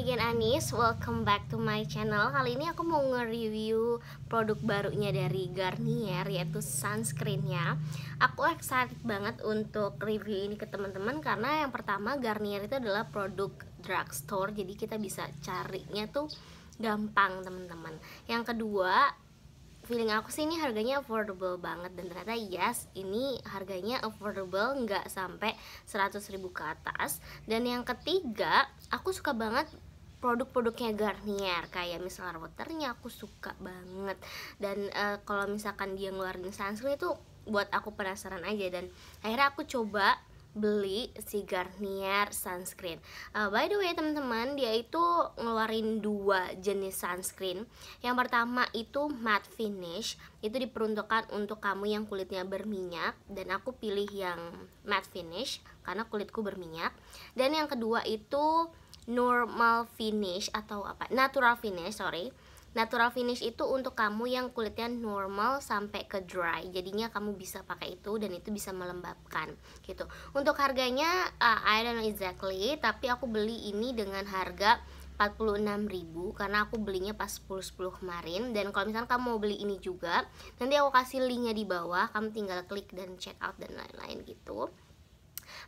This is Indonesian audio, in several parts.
again Anis, welcome back to my channel Kali ini aku mau nge-review produk barunya dari Garnier yaitu sunscreennya Aku excited banget untuk review ini ke teman-teman Karena yang pertama Garnier itu adalah produk drugstore Jadi kita bisa carinya tuh gampang teman-teman Yang kedua feeling aku sih ini harganya affordable banget dan ternyata yes ini harganya affordable nggak sampai 100 ribu ke atas dan yang ketiga aku suka banget produk-produknya Garnier kayak misalnya waternya aku suka banget dan uh, kalau misalkan dia ngeluarin sunscreen itu buat aku penasaran aja dan akhirnya aku coba beli si Garnier sunscreen. Uh, by the way teman-teman dia itu ngeluarin dua jenis sunscreen. Yang pertama itu matte finish, itu diperuntukkan untuk kamu yang kulitnya berminyak dan aku pilih yang matte finish karena kulitku berminyak. Dan yang kedua itu normal finish atau apa natural finish sorry natural finish itu untuk kamu yang kulitnya normal sampai ke dry jadinya kamu bisa pakai itu dan itu bisa melembabkan gitu untuk harganya uh, I don't know exactly tapi aku beli ini dengan harga 46.000 karena aku belinya pas 10 10 kemarin dan kalau misalnya kamu mau beli ini juga nanti aku kasih linknya di bawah kamu tinggal klik dan check out dan lain-lain gitu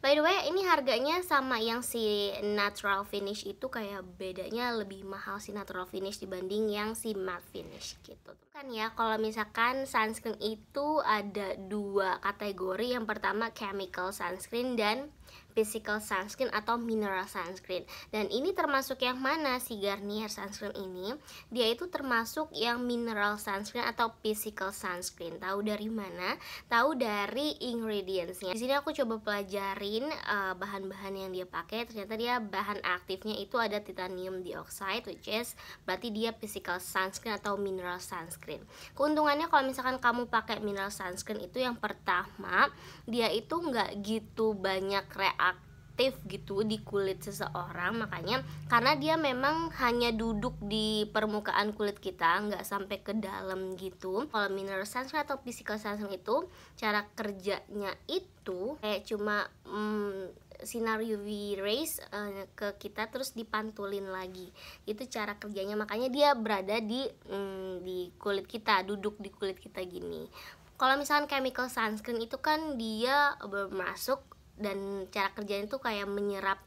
by the way ini harganya sama yang si natural finish itu kayak bedanya lebih mahal si natural finish dibanding yang si matte finish gitu kan ya kalau misalkan sunscreen itu ada dua kategori yang pertama chemical sunscreen dan physical sunscreen atau mineral sunscreen. Dan ini termasuk yang mana si Garnier sunscreen ini? Dia itu termasuk yang mineral sunscreen atau physical sunscreen. Tahu dari mana? Tahu dari ingredientsnya. Di sini aku coba pelajarin eh, bahan-bahan uh, bahan -bahan yang dia pakai. Ternyata dia bahan aktifnya itu ada titanium dioxide, which is berarti dia physical sunscreen atau mineral sunscreen. Keuntungannya kalau misalkan kamu pakai mineral sunscreen itu yang pertama dia itu nggak gitu banyak reaksi aktif gitu di kulit seseorang makanya karena dia memang hanya duduk di permukaan kulit kita nggak sampai ke dalam gitu kalau mineral sunscreen atau physical sunscreen itu cara kerjanya itu kayak cuma hmm, sinar UV rays uh, eh, ke kita terus dipantulin lagi itu cara kerjanya makanya dia berada di hmm, di kulit kita duduk di kulit kita gini kalau misalkan chemical sunscreen itu kan dia bermasuk dan cara kerjanya tuh kayak menyerap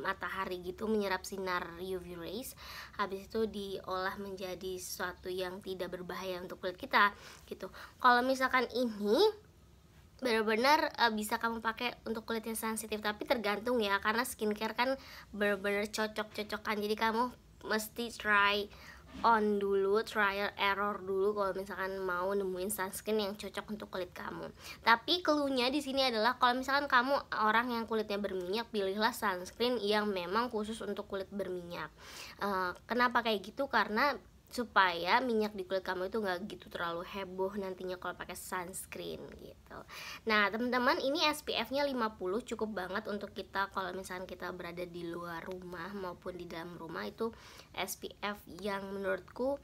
matahari gitu menyerap sinar UV rays habis itu diolah menjadi sesuatu yang tidak berbahaya untuk kulit kita gitu kalau misalkan ini benar-benar e, bisa kamu pakai untuk kulit yang sensitif tapi tergantung ya karena skincare kan benar-benar cocok-cocokan jadi kamu mesti try on dulu trial error dulu kalau misalkan mau nemuin sunscreen yang cocok untuk kulit kamu tapi keluhnya di sini adalah kalau misalkan kamu orang yang kulitnya berminyak pilihlah sunscreen yang memang khusus untuk kulit berminyak uh, kenapa kayak gitu karena supaya minyak di kulit kamu itu nggak gitu terlalu heboh nantinya kalau pakai sunscreen gitu. Nah, teman-teman, ini SPF-nya 50 cukup banget untuk kita kalau misalnya kita berada di luar rumah maupun di dalam rumah itu SPF yang menurutku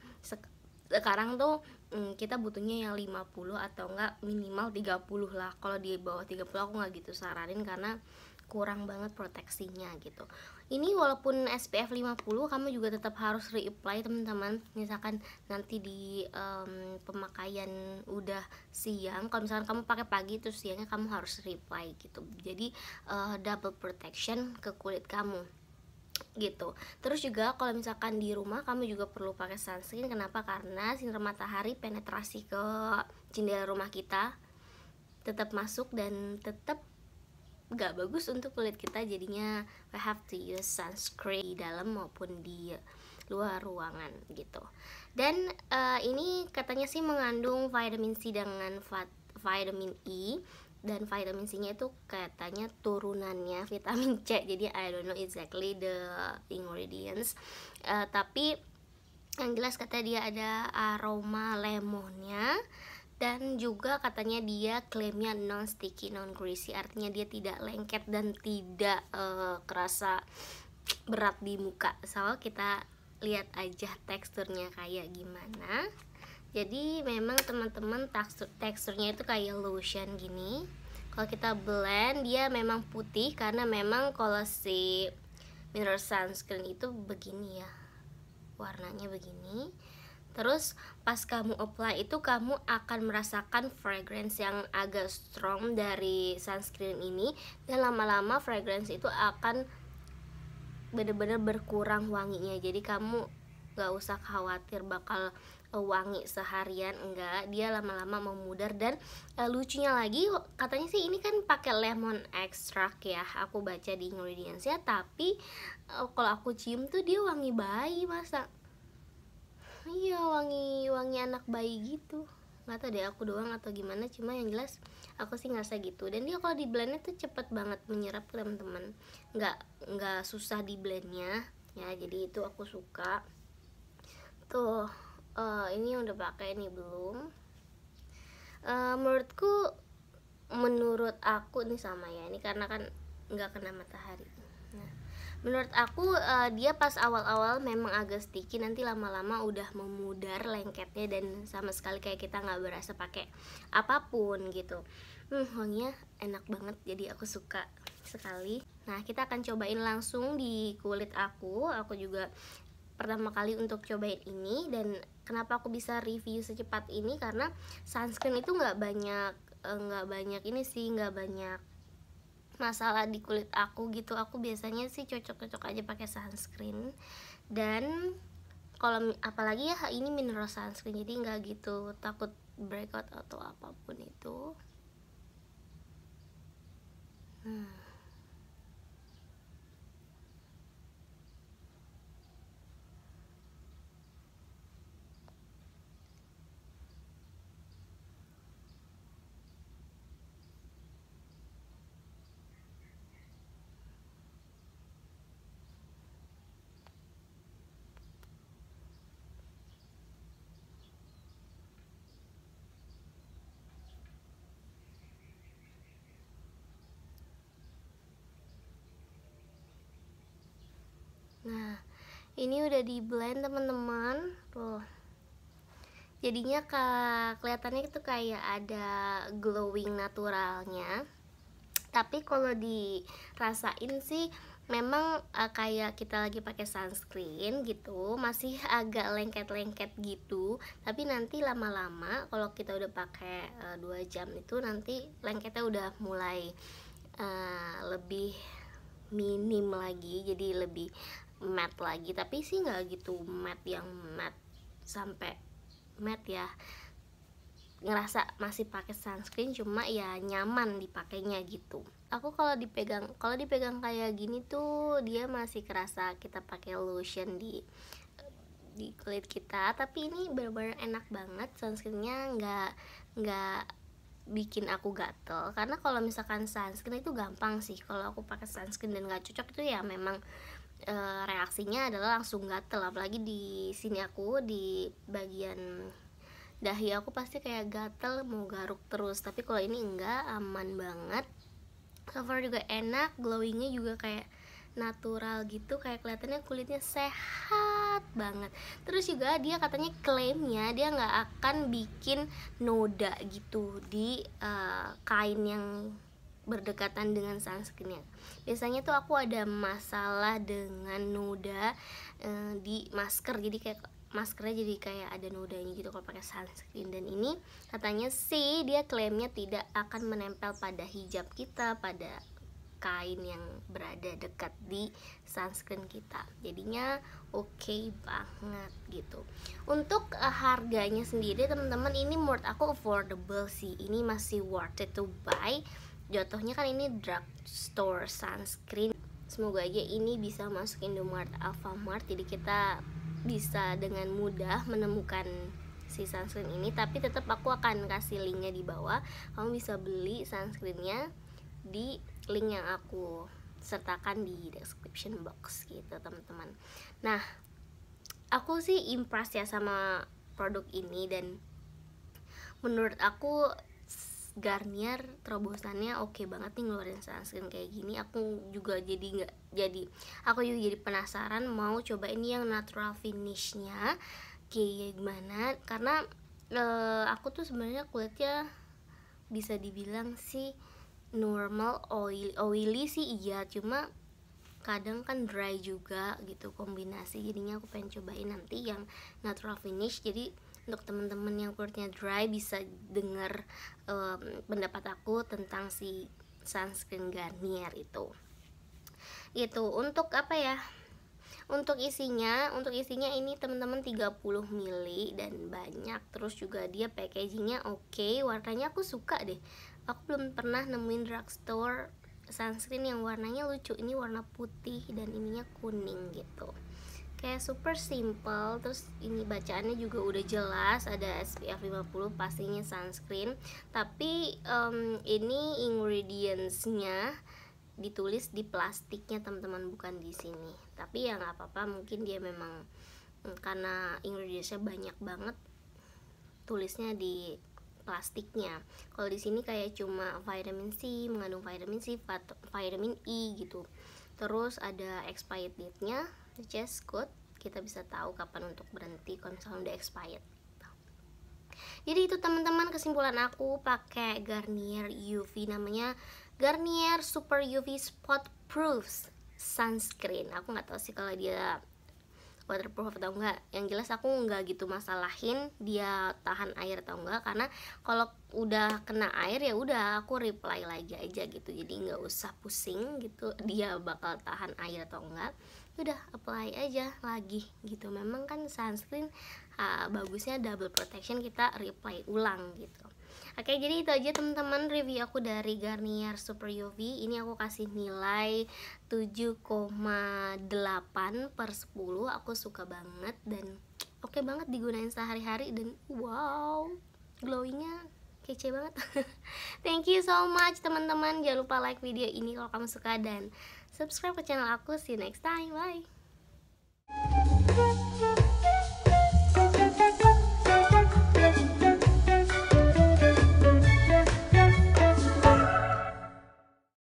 sekarang tuh hmm, kita butuhnya yang 50 atau enggak minimal 30 lah. Kalau di bawah 30 aku nggak gitu saranin karena kurang banget proteksinya gitu ini walaupun SPF 50 kamu juga tetap harus reapply teman-teman misalkan nanti di um, pemakaian udah siang kalau misalkan kamu pakai pagi terus siangnya kamu harus reapply gitu jadi uh, double protection ke kulit kamu gitu terus juga kalau misalkan di rumah kamu juga perlu pakai sunscreen kenapa karena sinar matahari penetrasi ke jendela rumah kita tetap masuk dan tetap nggak bagus untuk kulit kita jadinya we have to use sunscreen di dalam maupun di luar ruangan gitu dan uh, ini katanya sih mengandung vitamin C dengan vitamin E dan vitamin C-nya itu katanya turunannya vitamin C jadi I don't know exactly the ingredients uh, tapi yang jelas kata dia ada aroma lemonnya dan juga katanya dia klaimnya non sticky non greasy artinya dia tidak lengket dan tidak uh, kerasa berat di muka so kita lihat aja teksturnya kayak gimana jadi memang teman-teman tekstur teksturnya itu kayak lotion gini kalau kita blend dia memang putih karena memang kalau si mineral sunscreen itu begini ya warnanya begini terus pas kamu apply itu kamu akan merasakan fragrance yang agak strong dari sunscreen ini dan lama-lama fragrance itu akan bener-bener berkurang wanginya jadi kamu gak usah khawatir bakal eh, wangi seharian enggak dia lama-lama memudar dan e, lucunya lagi katanya sih ini kan pakai lemon extract ya aku baca di ingredientsnya tapi e, kalau aku cium tuh dia wangi bayi masa iya wangi wangi anak bayi gitu nggak tahu deh aku doang atau gimana cuma yang jelas aku sih ngerasa gitu dan dia kalau di blendnya tuh cepet banget menyerap teman-teman nggak nggak susah di blendnya ya jadi itu aku suka tuh uh, ini udah pakai nih belum uh, menurutku menurut aku nih sama ya ini karena kan nggak kena matahari menurut aku uh, dia pas awal-awal memang agak sticky nanti lama-lama udah memudar lengketnya dan sama sekali kayak kita nggak berasa pakai apapun gitu hmm wanginya enak banget jadi aku suka sekali nah kita akan cobain langsung di kulit aku aku juga pertama kali untuk cobain ini dan kenapa aku bisa review secepat ini karena sunscreen itu nggak banyak eh, nggak banyak ini sih nggak banyak masalah di kulit aku gitu aku biasanya sih cocok-cocok aja pakai sunscreen dan kalau apalagi ya ini mineral sunscreen jadi nggak gitu takut breakout atau apapun itu hmm. ini udah di blend teman-teman tuh jadinya ke, kelihatannya itu kayak ada glowing naturalnya tapi kalau dirasain sih memang uh, kayak kita lagi pakai sunscreen gitu masih agak lengket-lengket gitu tapi nanti lama-lama kalau kita udah pakai eh, dua uh, jam itu nanti lengketnya udah mulai uh, lebih minim lagi jadi lebih matte lagi tapi sih nggak gitu matte yang matte sampai matte ya ngerasa masih pakai sunscreen cuma ya nyaman dipakainya gitu aku kalau dipegang kalau dipegang kayak gini tuh dia masih kerasa kita pakai lotion di di kulit kita tapi ini benar-benar enak banget sunscreennya nggak nggak bikin aku gatel karena kalau misalkan sunscreen itu gampang sih kalau aku pakai sunscreen dan nggak cocok itu ya memang e, reaksinya adalah langsung gatel apalagi di sini aku di bagian dahi aku pasti kayak gatel mau garuk terus tapi kalau ini enggak aman banget cover juga enak glowingnya juga kayak natural gitu kayak kelihatannya kulitnya sehat banget terus juga dia katanya klaimnya dia nggak akan bikin noda gitu di uh, kain yang berdekatan dengan sunscreennya biasanya tuh aku ada masalah dengan noda uh, di masker jadi kayak maskernya jadi kayak ada nodanya gitu kalau pakai sunscreen dan ini katanya sih dia klaimnya tidak akan menempel pada hijab kita pada kain yang berada dekat di sunscreen kita jadinya oke okay banget gitu untuk uh, harganya sendiri teman-teman ini menurut aku affordable sih ini masih worth it to buy jatuhnya kan ini drugstore sunscreen semoga aja ini bisa masuk Indomart Alfamart jadi kita bisa dengan mudah menemukan si sunscreen ini tapi tetap aku akan kasih linknya di bawah kamu bisa beli sunscreennya di link yang aku sertakan di description box gitu teman-teman nah aku sih impress ya sama produk ini dan menurut aku Garnier terobosannya oke okay banget nih ngeluarin sunscreen kayak gini aku juga jadi nggak jadi aku juga jadi penasaran mau coba ini yang natural finishnya kayak gimana karena e, aku tuh sebenarnya kulitnya bisa dibilang sih normal oil oily sih iya cuma kadang kan dry juga gitu kombinasi jadinya aku pengen cobain nanti yang natural finish jadi untuk teman-teman yang kulitnya dry bisa dengar um, pendapat aku tentang si sunscreen Garnier itu gitu untuk apa ya untuk isinya untuk isinya ini teman-teman 30 ml dan banyak terus juga dia packagingnya oke okay. warnanya aku suka deh aku belum pernah nemuin drugstore sunscreen yang warnanya lucu ini warna putih dan ininya kuning gitu kayak super simple terus ini bacaannya juga udah jelas ada SPF 50 pastinya sunscreen tapi um, ini ingredientsnya ditulis di plastiknya teman-teman bukan di sini tapi ya nggak apa-apa mungkin dia memang mm, karena ingredientsnya banyak banget tulisnya di plastiknya. Kalau di sini kayak cuma vitamin C, mengandung vitamin C, vitamin E gitu. Terus ada expired date-nya, suggest good, kita bisa tahu kapan untuk berhenti kalau misalnya udah expired jadi itu teman-teman kesimpulan aku pakai Garnier UV namanya Garnier Super UV Spot Proof Sunscreen aku nggak tahu sih kalau dia waterproof atau enggak yang jelas aku nggak gitu masalahin dia tahan air atau enggak karena kalau udah kena air ya udah aku reply lagi aja gitu jadi nggak usah pusing gitu dia bakal tahan air atau enggak udah apply aja lagi gitu memang kan sunscreen uh, bagusnya double protection kita reply ulang gitu Oke, jadi itu aja teman-teman review aku dari Garnier Super UV. Ini aku kasih nilai 7,8 per 10. Aku suka banget dan oke okay banget digunain sehari-hari dan wow, glowingnya kece banget. Thank you so much teman-teman. Jangan lupa like video ini kalau kamu suka dan Subscribe to my channel. I'll see you next time. Bye.